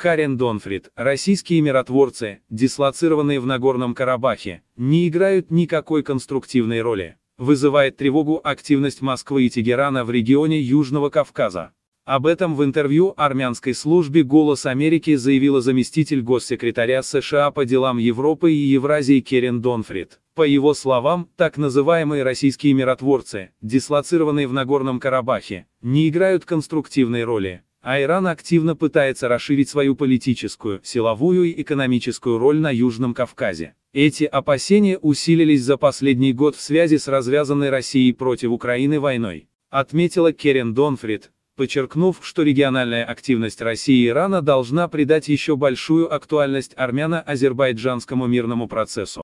Карен Донфрид, российские миротворцы, дислоцированные в Нагорном Карабахе, не играют никакой конструктивной роли. Вызывает тревогу активность Москвы и Тегерана в регионе Южного Кавказа. Об этом в интервью армянской службе «Голос Америки» заявила заместитель госсекретаря США по делам Европы и Евразии Керен Донфрид. По его словам, так называемые российские миротворцы, дислоцированные в Нагорном Карабахе, не играют конструктивной роли а Иран активно пытается расширить свою политическую, силовую и экономическую роль на Южном Кавказе. Эти опасения усилились за последний год в связи с развязанной Россией против Украины войной, отметила Керен Донфрид, подчеркнув, что региональная активность России и Ирана должна придать еще большую актуальность армяно-азербайджанскому мирному процессу.